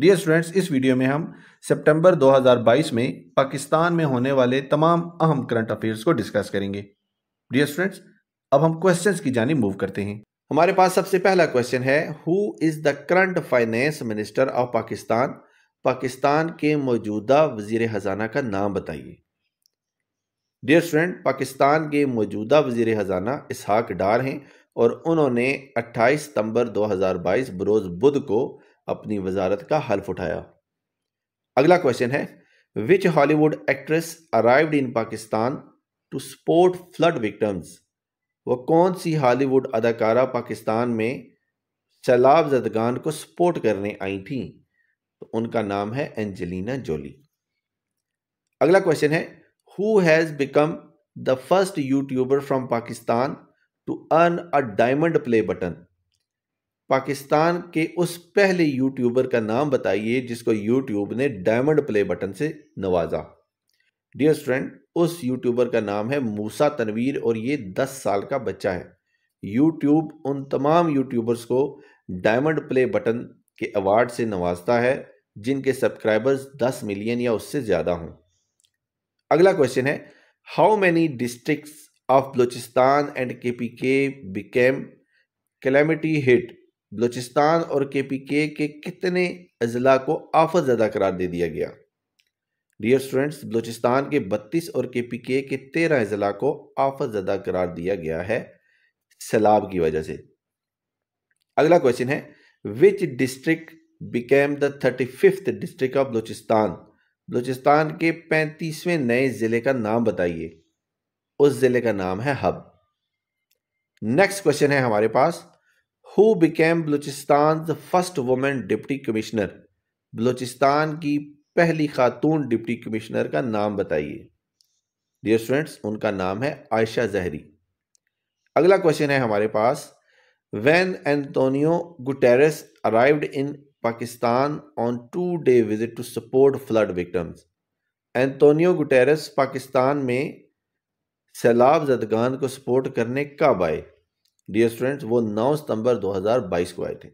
dear students इस video में हम सितंबर 2022 में पाकिस्तान में होने वाले तमाम अहम करंट अफेयर्स को डिस्कस करेंगे डियर स्टूडेंट्स अब हम क्वेश्चंस की जानी मूव करते हैं हमारे पास सबसे पहला क्वेश्चन है who is the current finance minister of Pakistan Pakistan के मौजूदा वजीर ख़जाना का नाम बताइए डियर स्टूडेंट पाकिस्तान के मौजूदा वजीर ख़जाना इसहाक डार हैं और उन्होंने 28 सितंबर 2022 बरोज़ बुध को अपनी वजारत का हल्फ उठाया अगला क्वेश्चन है which Hollywood actress arrived in Pakistan to support flood victims वो कौन सी हॉलीवुड अदाकारा पाकिस्तान में सैलाब जदगान को सपोर्ट करने आई थी तो उनका नाम है एंजेलिना जोली अगला क्वेश्चन है who has become the first YouTuber from Pakistan to earn a diamond play button Pakistan के उस पहले यूट्यूबर का नाम बताइए जिसको यूट्यूब ने डायमंड प्ले बटन से नवाजा डियर स्टूडेंट उस यूट्यूबर का नाम है मूसा तनवीर और ये 10 साल का बच्चा है यूट्यूब उन तमाम यूट्यूबर्स को डायमंड प्ले बटन के अवार्ड से नवाजता है जिनके सब्सक्राइबर्स 10 मिलियन या उससे ज़्यादा हों अगला क्वेश्चन है how many district of Balochistan and K P K became calamity hit Balochistan और के पी के के कितने अजला को आफत ज़्यादा करार दे दिया गया डियर स्टूडेंट्स बलूचिस्तान के बत्तीस और के पी के के तेरह अजला को आफत ज़्यादा करार दिया गया है सैलाब की वजह से अगला क्वेश्चन है which district became the thirty fifth district of Balochistan Balochistan के पैंतीसवें नए ज़िले का नाम बताइए उस ज़िले का नाम है हब नेक्स्ट क्वेश्चन है हमारे पास became Balochistan the first women deputy commissioner Balochistan की पहली खातून डिप्टी कमिश्नर का नाम बताइए डियर स्टूडेंट्स उनका नाम है आयशा जहरी अगला क्वेश्चन है हमारे पास when Antonio Guterres arrived in Pakistan on two day visit to support flood victims Antonio Guterres Pakistan में सैलाब जदगान को सपोर्ट करने कब आए डियर स्टूडेंट्स वो 9 सितंबर 2022 को आए थे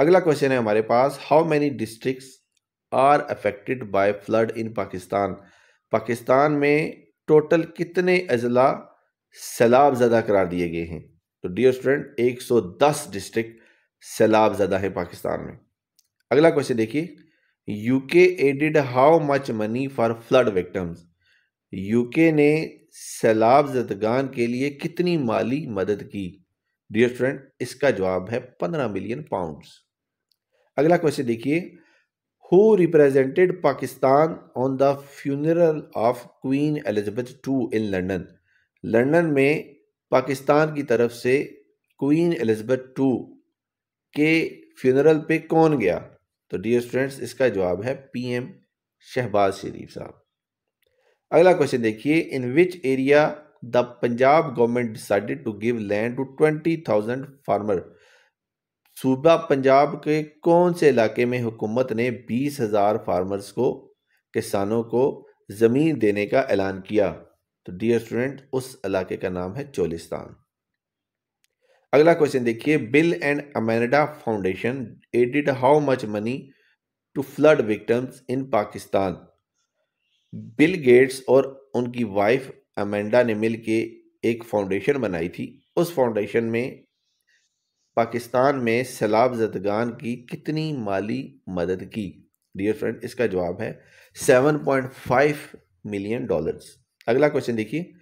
अगला क्वेश्चन है हमारे पास how many districts are affected by flood in Pakistan Pakistan में टोटल कितने अजला सैलाब ज़दा करार दिए गए हैं तो डियर स्टूडेंट 110 डिस्ट्रिक्ट सैलाब ज़्यादा है पाकिस्तान में अगला क्वेश्चन देखिए UK aided how much money for flood victims UK ने सैलाब जदगान के लिए कितनी माली मदद की डियर स्टूडेंट इसका जवाब है पंद्रह मिलियन पाउंड्स अगला क्वेश्चन देखिए who represented Pakistan on the funeral of Queen Elizabeth two in London London में पाकिस्तान की तरफ से क्वीन एलिजबेथ टू के फ्यूनरल पे कौन गया तो डियर स्टूडेंट्स इसका जवाब है पीएम शहबाज शरीफ साहब अगला क्वेश्चन देखिए in which area the Punjab government decided to give land to twenty thousand farmer सूबा पंजाब के कौन से इलाके में हुकूमत ने बीस हज़ार फार्मर्स को किसानों को ज़मीन देने का ऐलान किया तो डियर स्टूडेंट उस इलाके का नाम है चोलिस्तान अगला क्वेश्चन देखिए Bill and Melinda Foundation aided how much money to flood victims in Pakistan Bill Gates और उनकी वाइफ अमेंडा ने मिल के एक फाउंडेशन बनाई थी उस फाउंडेशन में पाकिस्तान में सैलाब जदगान की कितनी माली मदद की डियर फ्रेंड इसका जवाब है 7.5 मिलियन डॉलर्स अगला क्वेश्चन देखिए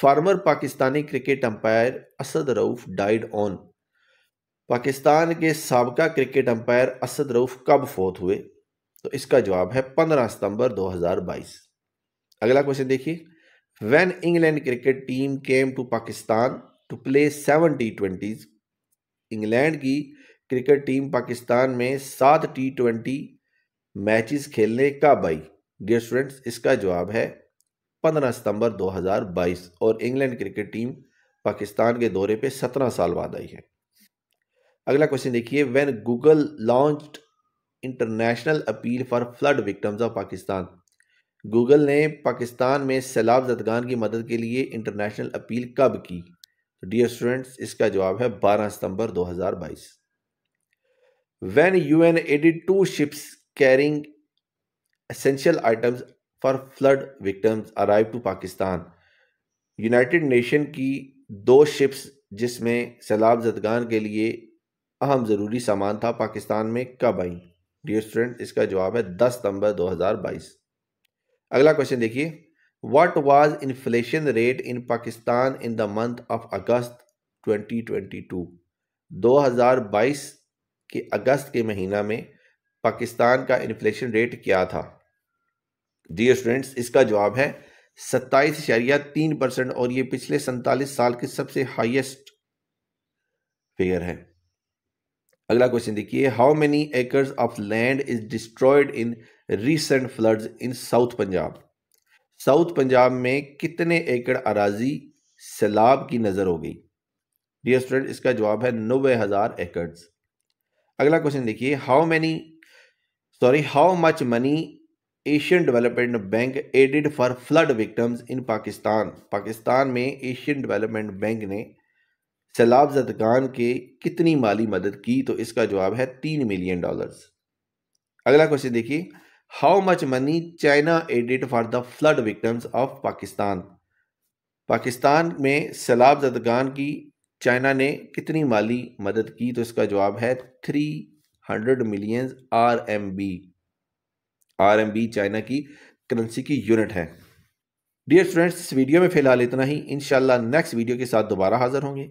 former Pakistani cricket umpire Asad Rauf died on Pakistan के सबका क्रिकेट अंपायर असद रऊफ कब फोत हुए तो इसका जवाब है 15 सितंबर 2022 अगला क्वेश्चन देखिए when England cricket team came to Pakistan to play seven T twenties England की क्रिकेट टीम पाकिस्तान में सात टी ट्वेंटी मैचेस खेलने कब आई डियर स्टूडेंट्स इसका जवाब है 15 सितंबर 2022 और इंग्लैंड क्रिकेट टीम पाकिस्तान के दौरे पे 17 साल बाद आई है अगला क्वेश्चन देखिए when Google launched international appeal for flood victims of Pakistan Google ने पाकिस्तान में सैलाब जदगान की मदद के लिए इंटरनेशनल अपील कब की डियर तो स्टूडेंट्स इसका जवाब है 12 सितंबर 2022 when UN two ships carrying essential items for flood victims arrive to Pakistan United Nation की दो शिप्स जिसमें सैलाब जदगान के लिए अहम ज़रूरी सामान था पाकिस्तान में कब आई डियर स्टूडेंट इसका जवाब है 10 सितंबर 2022 अगला क्वेश्चन देखिए what was inflation rate in Pakistan in the month of August 2022 2022 के अगस्त के महीना में पाकिस्तान का इन्फ्लेशन रेट क्या था जी स्टूडेंट्स इसका जवाब है सत्ताईस इशारिया तीन परसेंट और ये पिछले सैतालीस साल के सबसे हाईएस्ट फिगर है अगला क्वेश्चन देखिए how many acres of land is destroyed in recent floods in south Punjab south Punjab में कितने एकड़ अराजी सैलाब की नज़र हो गई डियर स्टूडेंट इसका जवाब है नब्बे हज़ार एकड़ अगला क्वेश्चन देखिए how many sorry how much money Asian Development Bank aided for flood victims in Pakistan Pakistan में एशियन डेवलपमेंट बैंक ने सैलाब जदगान के कितनी माली मदद की तो इसका जवाब है तीन मिलियन डॉलर्स अगला क्वेश्चन देखिए how much money China aided for the flood victims of Pakistan Pakistan में सैलाब जदगान की चाइना ने कितनी माली मदद की तो इसका जवाब है three hundred million R M B R M B China की करेंसी की यूनिट है डियर स्टूडेंट्स इस वीडियो में फिलहाल इतना ही इन नेक्स्ट वीडियो के साथ दोबारा हाजिर होंगे